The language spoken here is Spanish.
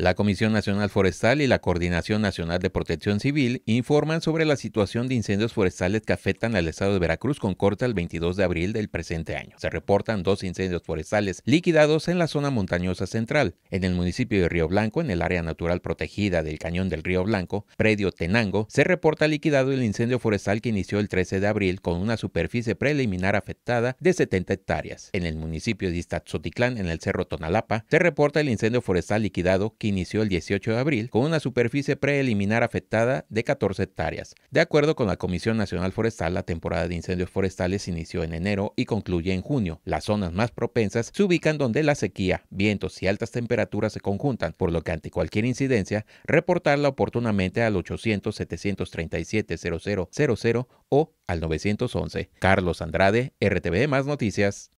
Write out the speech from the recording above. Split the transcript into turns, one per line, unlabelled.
La Comisión Nacional Forestal y la Coordinación Nacional de Protección Civil informan sobre la situación de incendios forestales que afectan al estado de Veracruz con corte al 22 de abril del presente año. Se reportan dos incendios forestales liquidados en la zona montañosa central, en el municipio de Río Blanco, en el área natural protegida del cañón del Río Blanco, predio Tenango, se reporta liquidado el incendio forestal que inició el 13 de abril con una superficie preliminar afectada de 70 hectáreas. En el municipio de Iztatzotitlán, en el Cerro Tonalapa, se reporta el incendio forestal liquidado que inició el 18 de abril con una superficie preliminar afectada de 14 hectáreas. De acuerdo con la Comisión Nacional Forestal, la temporada de incendios forestales inició en enero y concluye en junio. Las zonas más propensas se ubican donde la sequía, vientos y altas temperaturas se conjuntan, por lo que ante cualquier incidencia, reportarla oportunamente al 800-737-0000 o al 911. Carlos Andrade, RTV Más Noticias.